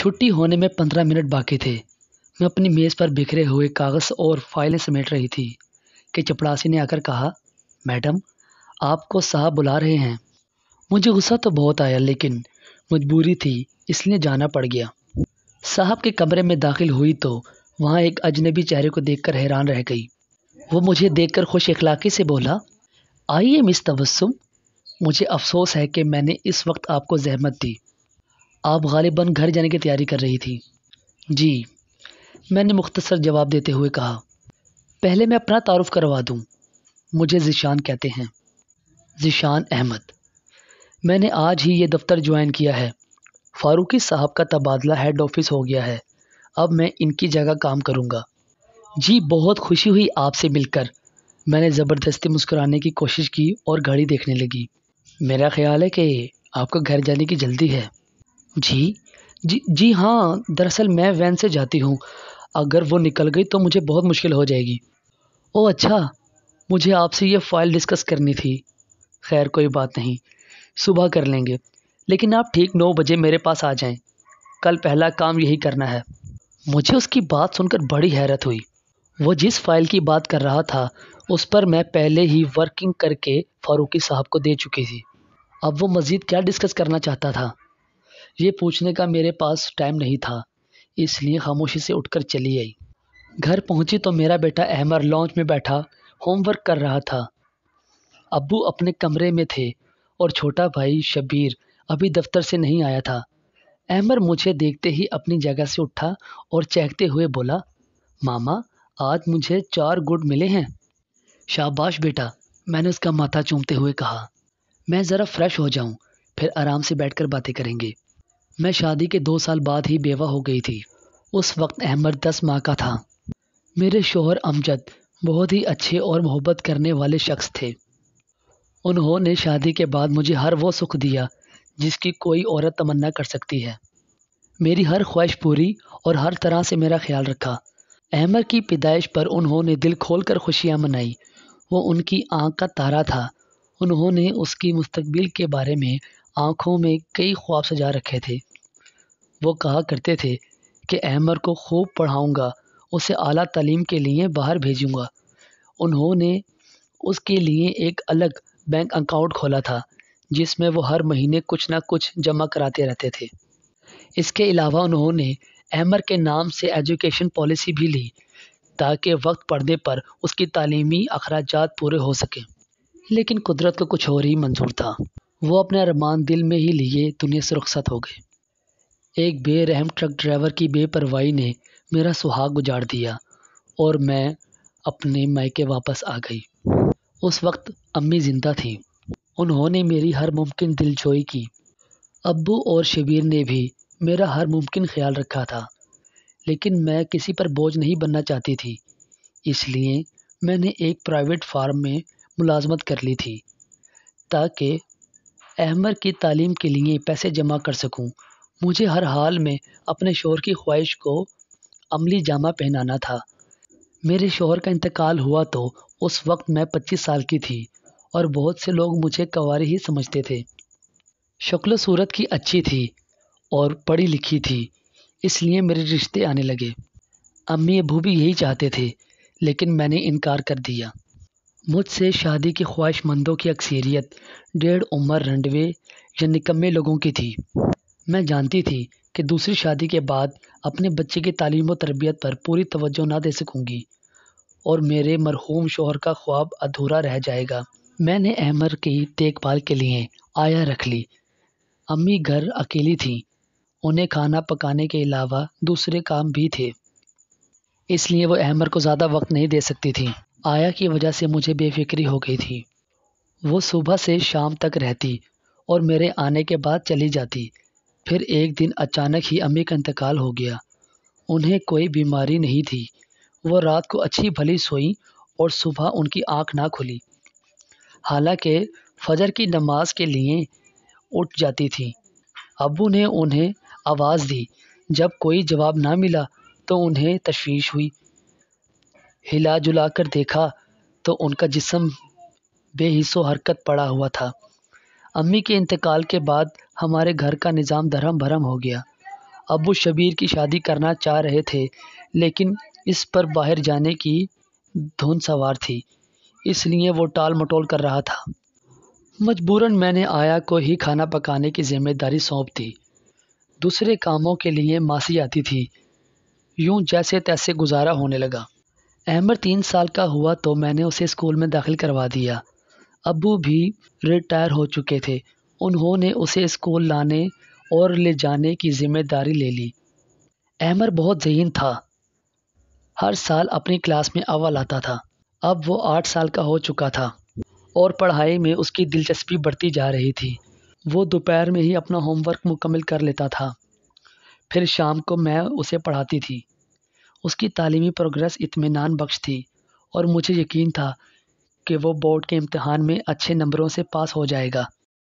छुट्टी होने में पंद्रह मिनट बाकी थे मैं अपनी मेज़ पर बिखरे हुए कागज़ और फाइलें समेट रही थी कि चपड़ासी ने आकर कहा मैडम आपको साहब बुला रहे हैं मुझे गुस्सा तो बहुत आया लेकिन मजबूरी थी इसलिए जाना पड़ गया साहब के कमरे में दाखिल हुई तो वहाँ एक अजनबी चेहरे को देखकर हैरान रह गई वो मुझे देखकर खुश अखलाकी से बोला आइए मिस तबस्सुम मुझे अफसोस है कि मैंने इस वक्त आपको जहमत दी आप गालिबन घर जाने की तैयारी कर रही थी जी मैंने मुख्तसर जवाब देते हुए कहा पहले मैं अपना तारुफ करवा दूँ मुझे ज़िशान कहते हैं ज़िशान अहमद मैंने आज ही ये दफ्तर ज्वाइन किया है फारूकी साहब का तबादला हेड ऑफिस हो गया है अब मैं इनकी जगह काम करूँगा जी बहुत खुशी हुई आपसे मिलकर मैंने ज़बरदस्ती मुस्कुराने की कोशिश की और घड़ी देखने लगी मेरा ख्याल है कि आपको घर जाने की जल्दी है जी जी जी हाँ दरअसल मैं वैन से जाती हूँ अगर वो निकल गई तो मुझे बहुत मुश्किल हो जाएगी ओ अच्छा मुझे आपसे ये फ़ाइल डिस्कस करनी थी खैर कोई बात नहीं सुबह कर लेंगे लेकिन आप ठीक नौ बजे मेरे पास आ जाएं कल पहला काम यही करना है मुझे उसकी बात सुनकर बड़ी हैरत हुई वो जिस फ़ाइल की बात कर रहा था उस पर मैं पहले ही वर्किंग करके फारूकी साहब को दे चुकी थी अब वो मज़ीद क्या डिस्कस करना चाहता था ये पूछने का मेरे पास टाइम नहीं था इसलिए खामोशी से उठकर चली आई घर पहुंची तो मेरा बेटा अहमर लॉन्च में बैठा होमवर्क कर रहा था अब्बू अपने कमरे में थे और छोटा भाई शबीर अभी दफ्तर से नहीं आया था अहमर मुझे देखते ही अपनी जगह से उठा और चहकते हुए बोला मामा आज मुझे चार गुड मिले हैं शाबाश बेटा मैंने उसका माथा चूमते हुए कहा मैं ज़रा फ्रेश हो जाऊं फिर आराम से बैठकर बातें करेंगे मैं शादी के दो साल बाद ही बेवा हो गई थी उस वक्त अहमद दस माह का था मेरे शोहर अमजद बहुत ही अच्छे और मोहब्बत करने वाले शख्स थे उन्होंने शादी के बाद मुझे हर वो सुख दिया जिसकी कोई औरत तमन्ना कर सकती है मेरी हर ख्वाहिश पूरी और हर तरह से मेरा ख्याल रखा अहमद की पैदाइश पर उन्होंने दिल खोल कर खुशियाँ मनाई वो उनकी आँख का तारा था उन्होंने उसकी मुस्तबिल के बारे में आँखों में कई ख्वाब सजा रखे थे वो कहा करते थे कि अहमर को खूब पढ़ाऊँगा उसे आला तलीम के लिए बाहर भेजूँगा उन्होंने उसके लिए एक अलग बैंक अकाउंट खोला था जिसमें वो हर महीने कुछ ना कुछ जमा कराते रहते थे इसके अलावा उन्होंने अहमर के नाम से एजुकेशन पॉलिसी भी ली ताकि वक्त पड़ने पर उसकी तालीमी अखराज पूरे हो सकें लेकिन कुदरत को कुछ और ही मंजूर था वो अपने अरमान दिल में ही लिए दुनिया से रुखसत हो गए एक बेरहम ट्रक ड्राइवर की बेपरवाही ने मेरा सुहाग उजाड़ दिया और मैं अपने मायके वापस आ गई उस वक्त अम्मी ज़िंदा थीं उन्होंने मेरी हर मुमकिन दिलजोई की अब्बू और शबीर ने भी मेरा हर मुमकिन ख्याल रखा था लेकिन मैं किसी पर बोझ नहीं बनना चाहती थी इसलिए मैंने एक प्राइवेट फार्म में मुलाजमत कर ली थी ताकि अहमर की तालीम के लिए पैसे जमा कर सकूं मुझे हर हाल में अपने शोहर की ख्वाहिश को अमली जामा पहनाना था मेरे शोहर का इंतकाल हुआ तो उस वक्त मैं पच्चीस साल की थी और बहुत से लोग मुझे कवारी ही समझते थे शक्ल सूरत की अच्छी थी और पढ़ी लिखी थी इसलिए मेरे रिश्ते आने लगे अम्मी अबू भी यही चाहते थे लेकिन मैंने इनकार कर दिया मुझसे शादी की ख्वाहिशमंदों की अक्सरियत डेढ़ उम्र रंडवे या निकम्मे लोगों की थी मैं जानती थी कि दूसरी शादी के बाद अपने बच्चे की तालीम व तरबियत पर पूरी तवज्जो ना दे सकूँगी और मेरे मरहूम शोहर का ख्वाब अधूरा रह जाएगा मैंने अहमर की देखभाल के लिए आया रख ली अम्मी घर अकेली थी उन्हें खाना पकाने के अलावा दूसरे काम भी थे इसलिए वो अहमर को ज़्यादा वक्त नहीं दे सकती थी आया की वजह से मुझे बेफिक्री हो गई थी वो सुबह से शाम तक रहती और मेरे आने के बाद चली जाती फिर एक दिन अचानक ही अम्मी का इंतकाल हो गया उन्हें कोई बीमारी नहीं थी वह रात को अच्छी भली सोई और सुबह उनकी आंख ना खुली हालांकि फजर की नमाज के लिए उठ जाती थी अबू ने उन्हें आवाज़ दी जब कोई जवाब ना मिला तो उन्हें तशवीश हुई हिला जुला कर देखा तो उनका जिसम बेहिसो हरकत पड़ा हुआ था अम्मी के इंतकाल के बाद हमारे घर का निज़ाम धर्म भरम हो गया अबू शबीर की शादी करना चाह रहे थे लेकिन इस पर बाहर जाने की धुन सवार थी इसलिए वो टाल मटोल कर रहा था मजबूरन मैंने आया को ही खाना पकाने की जिम्मेदारी सौंप दी दूसरे कामों के लिए मासी आती थी यूं जैसे तैसे गुजारा होने लगा अहमद तीन साल का हुआ तो मैंने उसे स्कूल में दाखिल करवा दिया अबू भी रिटायर हो चुके थे उन्होंने उसे स्कूल लाने और ले जाने की ज़िम्मेदारी ले ली अहमर बहुत जहीन था हर साल अपनी क्लास में अव्वल आता था अब वो आठ साल का हो चुका था और पढ़ाई में उसकी दिलचस्पी बढ़ती जा रही थी वो दोपहर में ही अपना होमवर्क मुकम्मल कर लेता था फिर शाम को मैं उसे पढ़ाती थी उसकी तालीमी प्रोग्रेस इतमान बख्श थी और मुझे यकीन था कि वो बोर्ड के इम्तहान में अच्छे नंबरों से पास हो जाएगा